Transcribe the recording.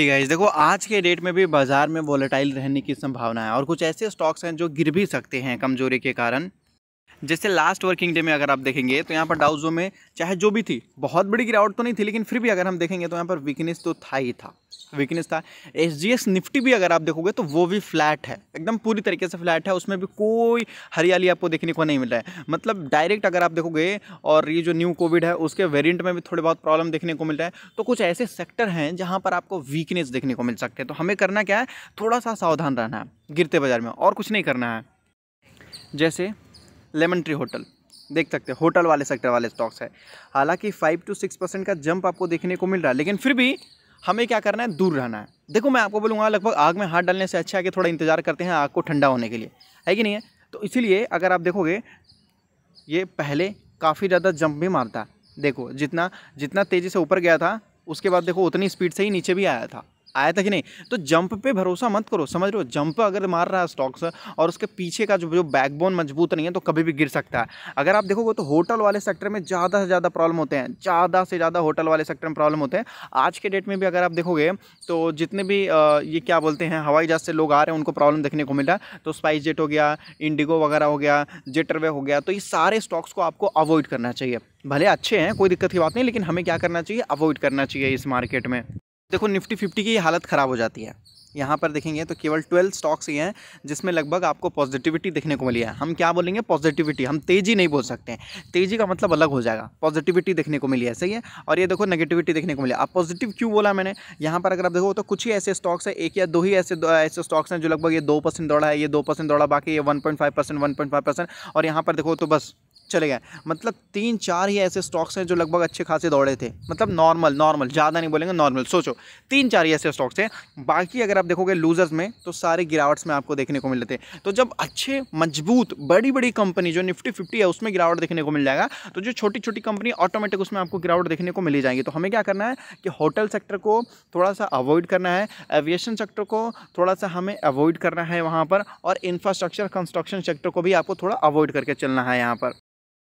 है गाइस देखो आज के डेट में भी बाज़ार में वोलेटाइल रहने की संभावना है और कुछ ऐसे स्टॉक्स हैं जो गिर भी सकते हैं कमजोरी के कारण जैसे लास्ट वर्किंग डे में अगर आप देखेंगे तो यहाँ पर डाउजो में चाहे जो भी थी बहुत बड़ी गिरावट तो नहीं थी लेकिन फिर भी अगर हम देखेंगे तो यहाँ पर वीकनेस तो था ही था वीकनेस था एस जी निफ्टी भी अगर आप देखोगे तो वो भी फ्लैट है एकदम पूरी तरीके से फ्लैट है उसमें भी कोई हरियाली आपको देखने को नहीं मिल रहा है मतलब डायरेक्ट अगर आप देखोगे और ये जो न्यू कोविड है उसके वेरियंट में भी थोड़े बहुत प्रॉब्लम देखने को मिल रहा है तो कुछ ऐसे सेक्टर हैं जहाँ पर आपको वीकनेस देखने को मिल सकते हैं तो हमें करना क्या है थोड़ा सा सावधान रहना है गिरते बाजार में और कुछ नहीं करना है जैसे लेमन ट्री होटल देख सकते हैं होटल वाले सेक्टर वाले स्टॉक्स है हालांकि फाइव टू सिक्स परसेंट का जंप आपको देखने को मिल रहा है लेकिन फिर भी हमें क्या करना है दूर रहना है देखो मैं आपको बोलूँगा लगभग आग में हाथ डालने से अच्छा है कि थोड़ा इंतजार करते हैं आग को ठंडा होने के लिए है कि नहीं है तो इसीलिए अगर आप देखोगे ये पहले काफ़ी ज़्यादा जंप भी मारता देखो जितना जितना तेज़ी से ऊपर गया था उसके बाद देखो उतनी स्पीड से ही नीचे भी आया था आया था कि नहीं तो जंप पे भरोसा मत करो समझ रहे हो जंप अगर मार रहा है स्टॉक्स और उसके पीछे का जो जो बैकबोन मजबूत नहीं है तो कभी भी गिर सकता है अगर आप देखोगे तो होटल वाले सेक्टर में ज़्यादा से ज़्यादा प्रॉब्लम होते हैं ज़्यादा से ज़्यादा होटल वाले सेक्टर में प्रॉब्लम होते हैं आज के डेट में भी अगर आप देखोगे तो जितने भी ये क्या बोलते हैं हवाई जहाज़ से लोग आ रहे हैं उनको प्रॉब्लम देखने को मिला तो स्पाइस जेट हो गया इंडिगो वगैरह हो गया जेटरवे हो गया तो ये सारे स्टॉक्स को आपको अवॉइड करना चाहिए भले अच्छे हैं कोई दिक्कत की बात नहीं लेकिन हमें क्या करना चाहिए अवॉइड करना चाहिए इस मार्केट में देखो निफ्टी फिफ्टी की हालत ख़राब हो जाती है यहाँ पर देखेंगे तो केवल ट्वेल्व स्टॉक्स ही हैं जिसमें लगभग आपको पॉजिटिविटी देखने को मिली है हम क्या बोलेंगे पॉजिटिविटी हम तेज़ी नहीं बोल सकते हैं तेज़ी का मतलब अलग हो जाएगा पॉजिटिविटी देखने को मिली है सही है और ये देखो नेगेटिविटी देखने को मिली आप पॉजिटिव क्यों बोला मैंने यहाँ पर अगर आप देखो तो कुछ ही ऐसे स्टॉक्स है एक या दो ही ऐसे ऐसे स्टॉक्स हैं जो लगभग ये दो परसेंट दौड़ा है ये दो परसेंट दौड़ा बाकी ये one point five percent one point five percent और यहाँ पर देखो तो बस चले गए मतलब तीन चार ही ऐसे स्टॉक्स हैं जो लगभग अच्छे खासे दौड़े थे मतलब नॉर्मल नॉर्मल ज़्यादा नहीं बोलेंगे नॉर्मल सोचो तीन चार ही ऐसे स्टॉक्स हैं बाकी अगर आप देखोगे लूजर्स में तो सारे गिरावट्स में आपको देखने को मिलते हैं थे तो जब अच्छे मजबूत बड़ी बड़ी कंपनी जो निफ्टी फिफ्टी है उसमें गिरावट देखने को मिल जाएगा तो जो छोटी छोटी कंपनी ऑटोमेटिक उसमें आपको गिरावट देखने को मिली जाएंगी तो हमें क्या करना है कि होटल सेक्टर को थोड़ा सा अवॉइड करना है एविएशन सेक्टर को थोड़ा सा हमें अवॉइड करना है वहाँ पर और इंफ्रास्ट्रक्चर कंस्ट्रक्शन सेक्टर को भी आपको थोड़ा अवॉइड करके चलना है यहाँ पर